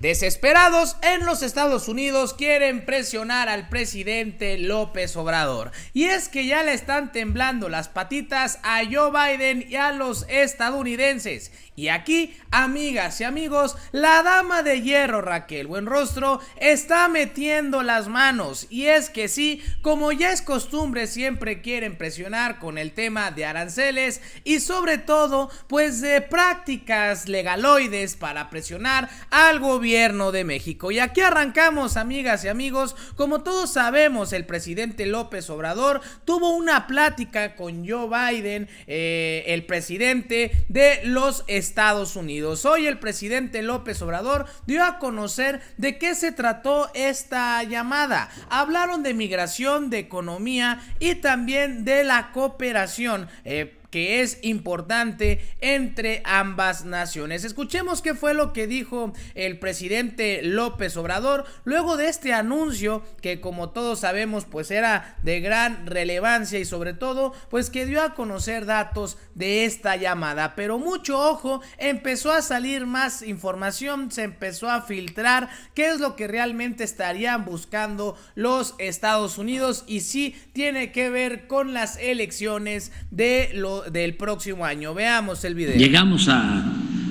Desesperados en los Estados Unidos quieren presionar al presidente López Obrador. Y es que ya le están temblando las patitas a Joe Biden y a los estadounidenses. Y aquí, amigas y amigos, la dama de hierro Raquel Buenrostro está metiendo las manos. Y es que sí, como ya es costumbre, siempre quieren presionar con el tema de aranceles y sobre todo, pues de prácticas legaloides para presionar al gobierno de México. Y aquí arrancamos, amigas y amigos. Como todos sabemos, el presidente López Obrador tuvo una plática con Joe Biden, eh, el presidente de los Estados Estados Unidos. Hoy el presidente López Obrador dio a conocer de qué se trató esta llamada. Hablaron de migración, de economía y también de la cooperación. Eh, que es importante entre ambas naciones. Escuchemos qué fue lo que dijo el presidente López Obrador luego de este anuncio que como todos sabemos pues era de gran relevancia y sobre todo pues que dio a conocer datos de esta llamada. Pero mucho ojo, empezó a salir más información, se empezó a filtrar qué es lo que realmente estarían buscando los Estados Unidos y si sí, tiene que ver con las elecciones de los del próximo año. Veamos el video. Llegamos a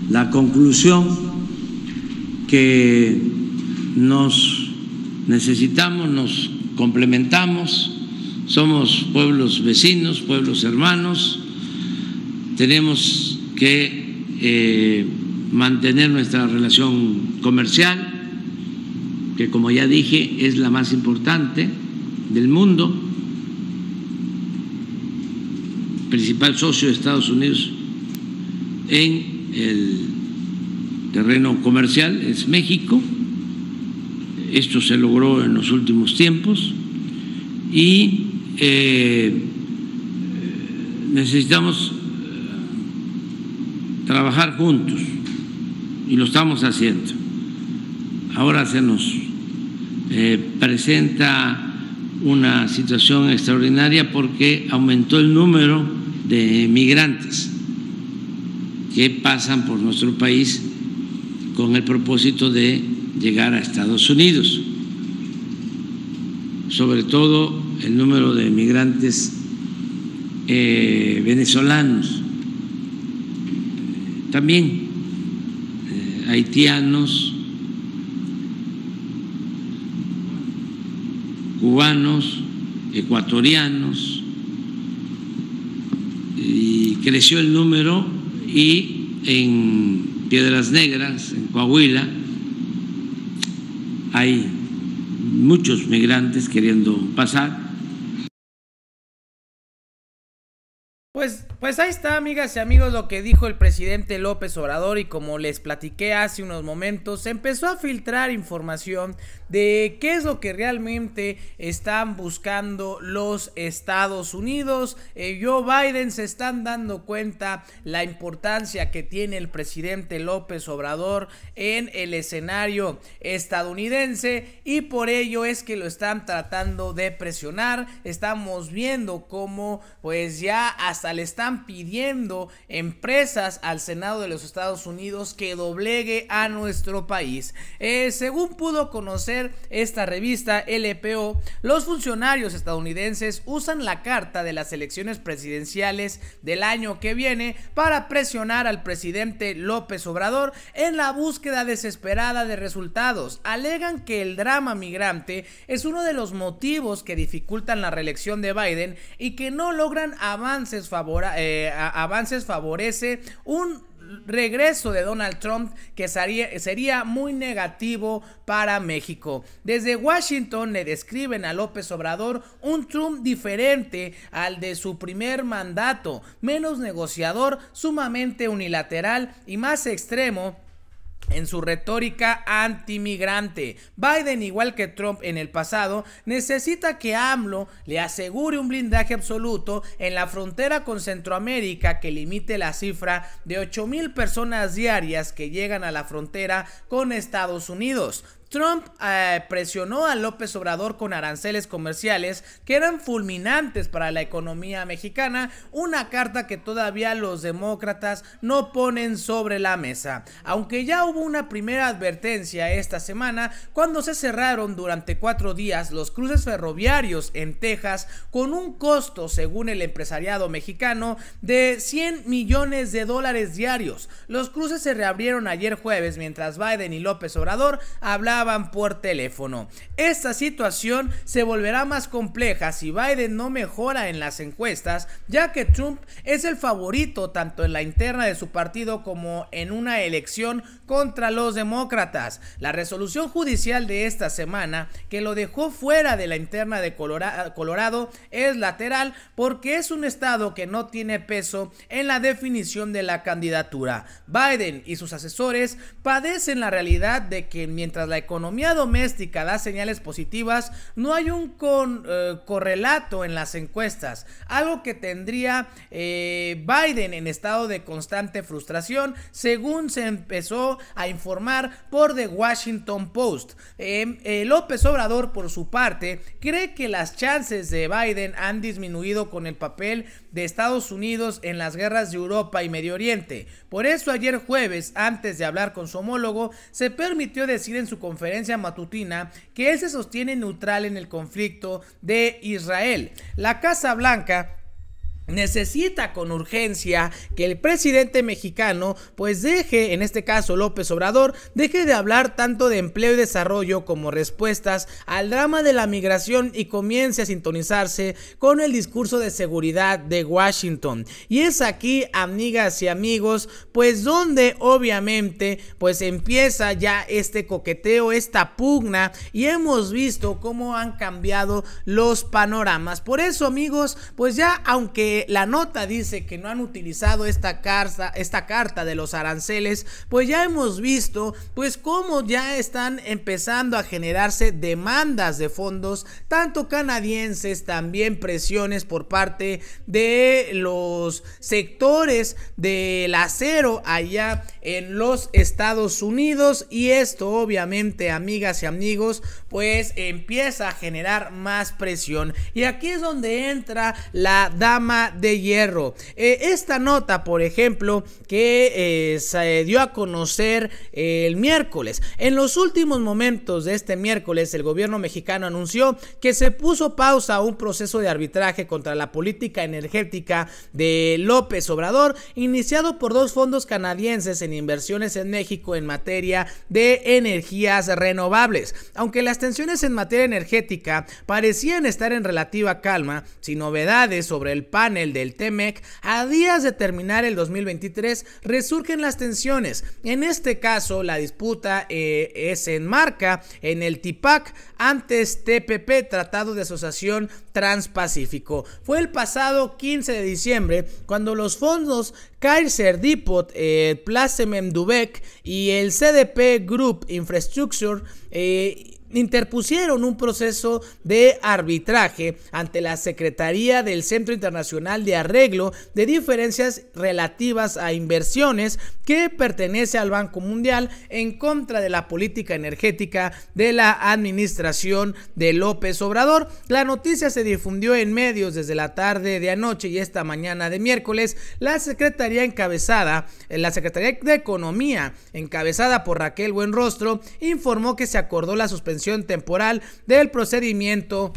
la conclusión que nos necesitamos, nos complementamos, somos pueblos vecinos, pueblos hermanos, tenemos que eh, mantener nuestra relación comercial, que como ya dije es la más importante del mundo principal socio de Estados Unidos en el terreno comercial es México. Esto se logró en los últimos tiempos y eh, necesitamos eh, trabajar juntos y lo estamos haciendo. Ahora se nos eh, presenta una situación extraordinaria porque aumentó el número de migrantes que pasan por nuestro país con el propósito de llegar a Estados Unidos. Sobre todo el número de migrantes eh, venezolanos, también eh, haitianos, cubanos, ecuatorianos, y creció el número y en Piedras Negras, en Coahuila, hay muchos migrantes queriendo pasar. Pues, pues ahí está, amigas y amigos, lo que dijo el presidente López Obrador y como les platiqué hace unos momentos, se empezó a filtrar información de qué es lo que realmente están buscando los Estados Unidos. Eh, Joe Biden se están dando cuenta la importancia que tiene el presidente López Obrador en el escenario estadounidense y por ello es que lo están tratando de presionar. Estamos viendo cómo pues ya hasta le están pidiendo empresas al Senado de los Estados Unidos que doblegue a nuestro país. Eh, según pudo conocer esta revista LPO, los funcionarios estadounidenses usan la carta de las elecciones presidenciales del año que viene para presionar al presidente López Obrador en la búsqueda desesperada de resultados. Alegan que el drama migrante es uno de los motivos que dificultan la reelección de Biden y que no logran avances eh, favorece un regreso de Donald Trump que sería, muy negativo para México. Desde Washington le describen a López Obrador un Trump diferente al de su primer mandato, menos negociador, sumamente unilateral y más extremo en su retórica antimigrante. Biden, igual que Trump en el pasado, necesita que AMLO le asegure un blindaje absoluto en la frontera con Centroamérica que limite la cifra de 8 mil personas diarias que llegan a la frontera con Estados Unidos. Trump eh, presionó a López Obrador con aranceles comerciales que eran fulminantes para la economía mexicana, una carta que todavía los demócratas no ponen sobre la mesa. Aunque ya hubo una primera advertencia esta semana cuando se cerraron durante cuatro días los cruces ferroviarios en Texas con un costo, según el empresariado mexicano, de 100 millones de dólares diarios. Los cruces se reabrieron ayer jueves mientras Biden y López Obrador hablaban por teléfono. Esta situación se volverá más compleja si Biden no mejora en las encuestas, ya que Trump es el favorito tanto en la interna de su partido como en una elección contra los demócratas. La resolución judicial de esta semana, que lo dejó fuera de la interna de Colorado, es lateral porque es un estado que no tiene peso en la definición de la candidatura. Biden y sus asesores padecen la realidad de que mientras la economía economía doméstica da señales positivas, no hay un eh, correlato en las encuestas, algo que tendría eh, Biden en estado de constante frustración, según se empezó a informar por The Washington Post. Em, eh, López Obrador, por su parte, cree que las chances de Biden han disminuido con el papel de Estados Unidos en las guerras de Europa y Medio Oriente. Por eso ayer jueves, antes de hablar con su homólogo, se permitió decir en su conferencia matutina que él se sostiene neutral en el conflicto de Israel. La Casa Blanca necesita con urgencia que el presidente mexicano pues deje, en este caso López Obrador, deje de hablar tanto de empleo y desarrollo como respuestas al drama de la migración y comience a sintonizarse con el discurso de seguridad de Washington. Y es aquí, amigas y amigos, pues donde obviamente pues empieza ya este coqueteo, esta pugna y hemos visto cómo han cambiado los panoramas. Por eso, amigos, pues ya aunque eh, la nota dice que no han utilizado esta carta, esta carta de los aranceles, pues ya hemos visto pues cómo ya están empezando a generarse demandas de fondos, tanto canadienses, también presiones por parte de los sectores del acero allá en los Estados Unidos y esto obviamente amigas y amigos pues empieza a generar más presión y aquí es donde entra la dama de Hierro. Eh, esta nota, por ejemplo, que eh, se dio a conocer el miércoles. En los últimos momentos de este miércoles, el gobierno mexicano anunció que se puso pausa a un proceso de arbitraje contra la política energética de López Obrador, iniciado por dos fondos canadienses en inversiones en México en materia de energías renovables. Aunque las tensiones en materia energética parecían estar en relativa calma, sin novedades sobre el pan el del TEMEC, a días de terminar el 2023 resurgen las tensiones. En este caso, la disputa eh, es en enmarca en el TIPAC antes TPP, Tratado de Asociación Transpacífico. Fue el pasado 15 de diciembre cuando los fondos Kaiser Depot, eh, Placemem y el CDP Group Infrastructure eh, interpusieron un proceso de arbitraje ante la Secretaría del Centro Internacional de Arreglo de diferencias relativas a inversiones que pertenece al Banco Mundial en contra de la política energética de la administración de López Obrador. La noticia se difundió en medios desde la tarde de anoche y esta mañana de miércoles. La Secretaría encabezada, eh, la Secretaría de Economía encabezada por Raquel Buenrostro, informó que se acordó la suspensión temporal del procedimiento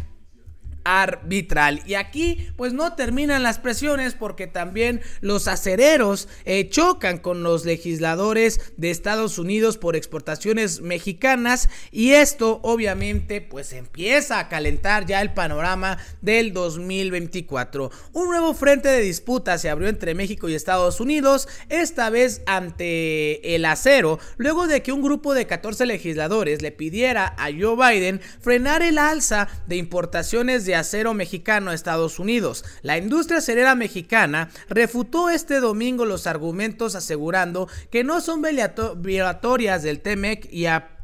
arbitral. Y aquí pues no terminan las presiones porque también los acereros eh, chocan con los legisladores de Estados Unidos por exportaciones mexicanas y esto obviamente pues empieza a calentar ya el panorama del 2024. Un nuevo frente de disputa se abrió entre México y Estados Unidos, esta vez ante el acero, luego de que un grupo de 14 legisladores le pidiera a Joe Biden frenar el alza de importaciones de acero mexicano a Estados Unidos. La industria cerera mexicana refutó este domingo los argumentos asegurando que no son violatorias del TEMEC y a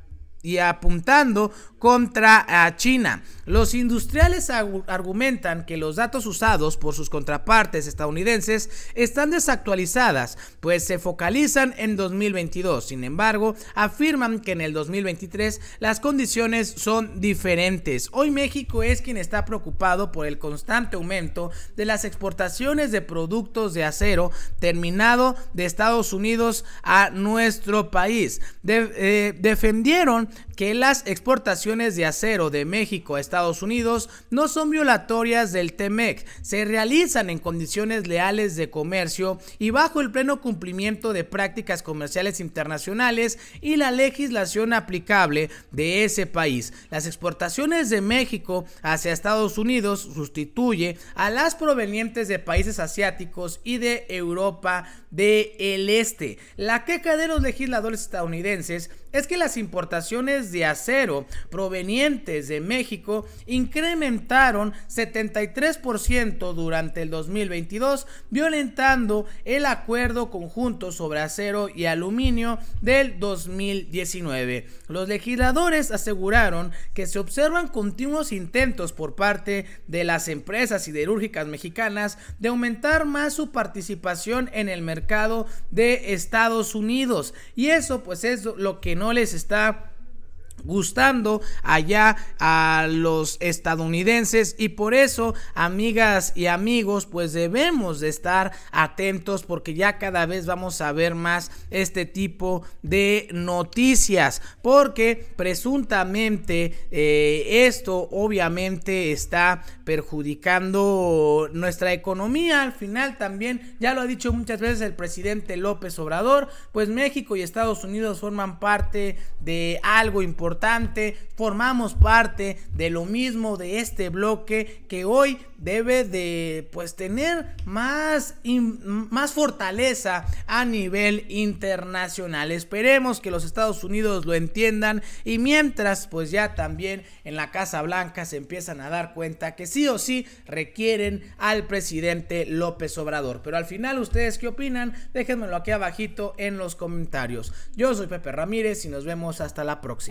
y apuntando contra a China. Los industriales argumentan que los datos usados por sus contrapartes estadounidenses están desactualizadas, pues se focalizan en 2022. Sin embargo, afirman que en el 2023 las condiciones son diferentes. Hoy México es quien está preocupado por el constante aumento de las exportaciones de productos de acero terminado de Estados Unidos a nuestro país. Eh, defendieron que las exportaciones de acero de México a Estados Unidos no son violatorias del TEMEC, se realizan en condiciones leales de comercio y bajo el pleno cumplimiento de prácticas comerciales internacionales y la legislación aplicable de ese país. Las exportaciones de México hacia Estados Unidos sustituye a las provenientes de países asiáticos y de Europa del Este. La queja de los legisladores estadounidenses es que las importaciones de acero provenientes de México incrementaron 73% durante el 2022, violentando el acuerdo conjunto sobre acero y aluminio del 2019. Los legisladores aseguraron que se observan continuos intentos por parte de las empresas siderúrgicas mexicanas de aumentar más su participación en el mercado de Estados Unidos y eso pues es lo que no les está gustando allá a los estadounidenses y por eso amigas y amigos pues debemos de estar atentos porque ya cada vez vamos a ver más este tipo de noticias porque presuntamente eh, esto obviamente está perjudicando nuestra economía al final también ya lo ha dicho muchas veces el presidente López Obrador pues México y Estados Unidos forman parte de algo importante importante, formamos parte de lo mismo de este bloque que hoy debe de pues tener más, más fortaleza a nivel internacional. Esperemos que los Estados Unidos lo entiendan y mientras pues ya también en la Casa Blanca se empiezan a dar cuenta que sí o sí requieren al presidente López Obrador. Pero al final ustedes qué opinan, déjenmelo aquí abajito en los comentarios. Yo soy Pepe Ramírez y nos vemos hasta la próxima.